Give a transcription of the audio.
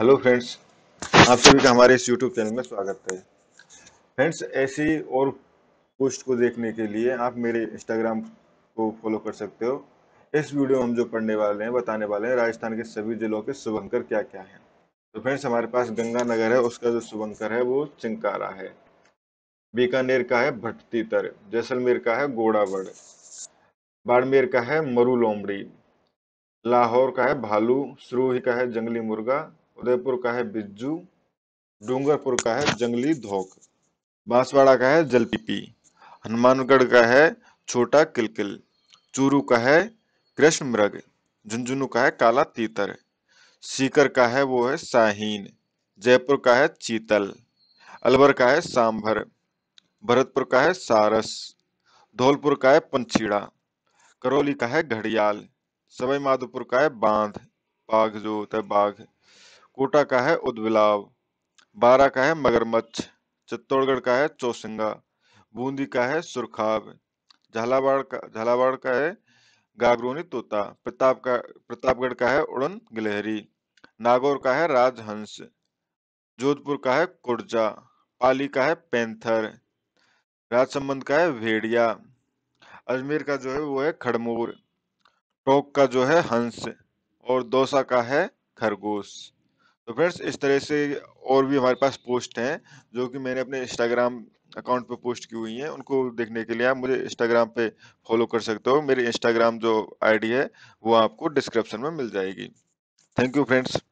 hello friends आप सभी का हमारे इस यूट्यूब चैनल में स्वागत है फ्रेंड्स ऐसी और पोस्ट को देखने के लिए आप मेरे इंस्टाग्राम को फॉलो कर सकते हो इस वीडियो हम जो पढ़ने वाले हैं बताने वाले हैं राजस्थान के सभी जिलों के शुभंकर क्या क्या हैं तो फ्रेंड्स हमारे पास गंगानगर है उसका जो शुभंकर है वो चिंकारा है बीकानेर का है भट्टीतर जैसलमेर का है गोड़ावड़ बाड़मेर का है मरू लोमड़ी लाहौर का है भालू सुरूही का है जंगली मुर्गा उदयपुर का है बिज्जू डूंगरपुर का है जंगली धोक बांसवाड़ा का है जलपीपी हनुमानगढ़ का है छोटा किलकिल चूरू का है कृष्ण मृग झुंझुनू का है काला तीतर सीकर का है वो है साहीन जयपुर का है चीतल अलवर का है सांभर भरतपुर का है सारस धौलपुर का है पंचीड़ा करौली का है घड़ियाल सवाई माधोपुर का है बांध बाघ जो होता है बाघ कोटा का है उदविलाव बारा का है मगरमच्छ चित्तौड़गढ़ का है चौसिंगा बूंदी का है सुरखाब झालावाड़ का झालावाड़ का है गागरोनी तोता प्रताप का प्रतापगढ़ का है उड़न गिलहरी नागौर का है राजहंस जोधपुर का है कुर्जा पाली का है पैंथर राजसमंद का है भेड़िया अजमेर का जो है वो है खड़मूर टोंक का जो है हंस और दौसा का है खरगोश तो फ्रेंड्स इस तरह से और भी हमारे पास पोस्ट हैं जो कि मैंने अपने इंस्टाग्राम अकाउंट पे पोस्ट की हुई हैं उनको देखने के लिए आप मुझे इंस्टाग्राम पे फॉलो कर सकते हो मेरी इंस्टाग्राम जो आईडी है वो आपको डिस्क्रिप्शन में मिल जाएगी थैंक यू फ्रेंड्स